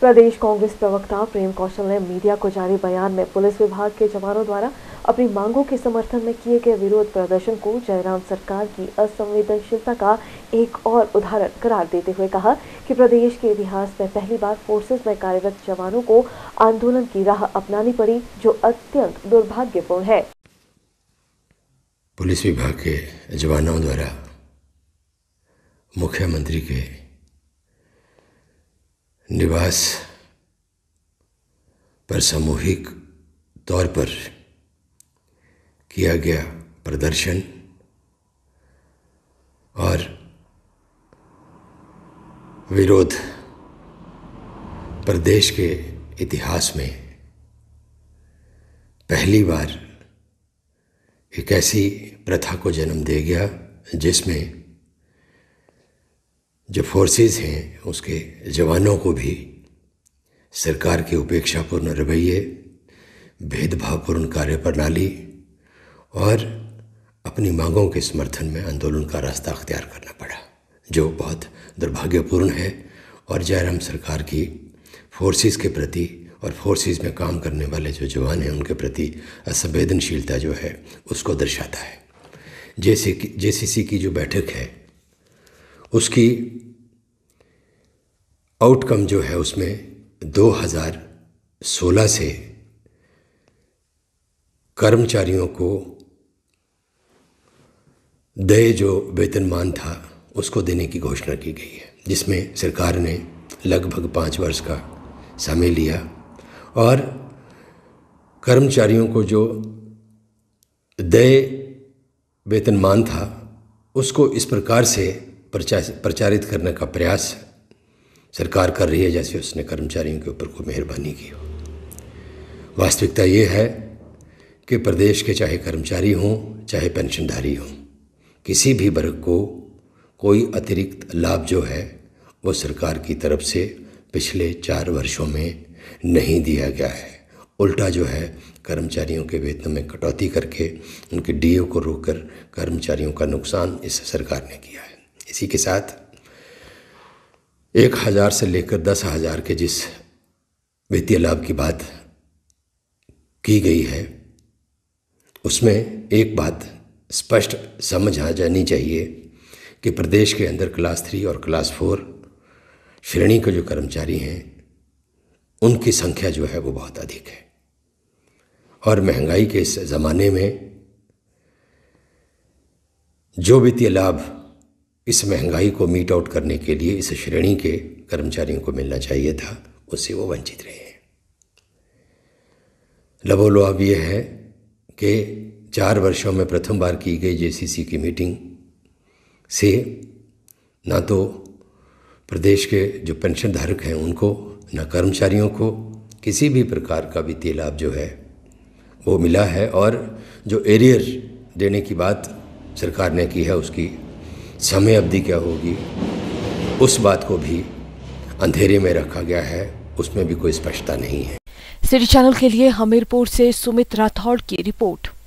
प्रदेश कांग्रेस प्रवक्ता प्रेम कौशल ने मीडिया को जारी बयान में पुलिस विभाग के जवानों द्वारा अपनी मांगों के समर्थन में किए गए विरोध प्रदर्शन को जयराम सरकार की असंवेदनशीलता का एक और उदाहरण करार देते हुए कहा कि प्रदेश के इतिहास में पहली बार फोर्सेज में कार्यरत जवानों को आंदोलन की राह अपनानी पड़ी जो अत्यंत दुर्भाग्यपूर्ण है पुलिस विभाग के जवानों द्वारा मुख्यमंत्री के निवास पर सामूहिक तौर पर किया गया प्रदर्शन और विरोध प्रदेश के इतिहास में पहली बार एक ऐसी प्रथा को जन्म दे गया जिसमें जो फोर्सेस हैं उसके जवानों को भी सरकार के उपेक्षापूर्ण रवैये भेदभावपूर्ण कार्यप्रणाली और अपनी मांगों के समर्थन में आंदोलन का रास्ता अख्तियार करना पड़ा जो बहुत दुर्भाग्यपूर्ण है और जयराम सरकार की फोर्सेस के प्रति और फोर्सेस में काम करने वाले जो जवान हैं उनके प्रति असंवेदनशीलता जो है उसको दर्शाता है जैसे कि जे की जो बैठक है उसकी आउटकम जो है उसमें 2016 से कर्मचारियों को दय जो वेतनमान था उसको देने की घोषणा की गई है जिसमें सरकार ने लगभग पाँच वर्ष का समय लिया और कर्मचारियों को जो दय वेतनमान था उसको इस प्रकार से प्रचारित करने का प्रयास सरकार कर रही है जैसे उसने कर्मचारियों के ऊपर कोई मेहरबानी की हो वास्तविकता ये है कि प्रदेश के चाहे कर्मचारी हों चाहे पेंशनधारी हों किसी भी वर्ग को कोई अतिरिक्त लाभ जो है वो सरकार की तरफ से पिछले चार वर्षों में नहीं दिया गया है उल्टा जो है कर्मचारियों के वेतन में कटौती करके उनके डीओ को रोककर कर्मचारियों का नुकसान इस सरकार ने किया है इसी के साथ एक हज़ार से लेकर दस हज़ार के जिस वित्तीय लाभ की बात की गई है उसमें एक बात स्पष्ट समझ आ जानी चाहिए कि प्रदेश के अंदर क्लास थ्री और क्लास फोर श्रेणी के जो कर्मचारी हैं उनकी संख्या जो है वो बहुत अधिक है और महंगाई के इस ज़माने में जो वित्तीय लाभ इस महंगाई को मीट आउट करने के लिए इस श्रेणी के कर्मचारियों को मिलना चाहिए था उससे वो वंचित रहे हैं लबोलाब ये है कि चार वर्षों में प्रथम बार की गई जेसीसी की मीटिंग से ना तो प्रदेश के जो पेंशन धारक हैं उनको ना कर्मचारियों को किसी भी प्रकार का वित्तीय लाभ जो है वो मिला है और जो एरियर देने की बात सरकार ने की है उसकी समय अवधि क्या होगी उस बात को भी अंधेरे में रखा गया है उसमें भी कोई स्पष्टता नहीं है सिटी चैनल के लिए हमीरपुर से सुमित राठौड़ की रिपोर्ट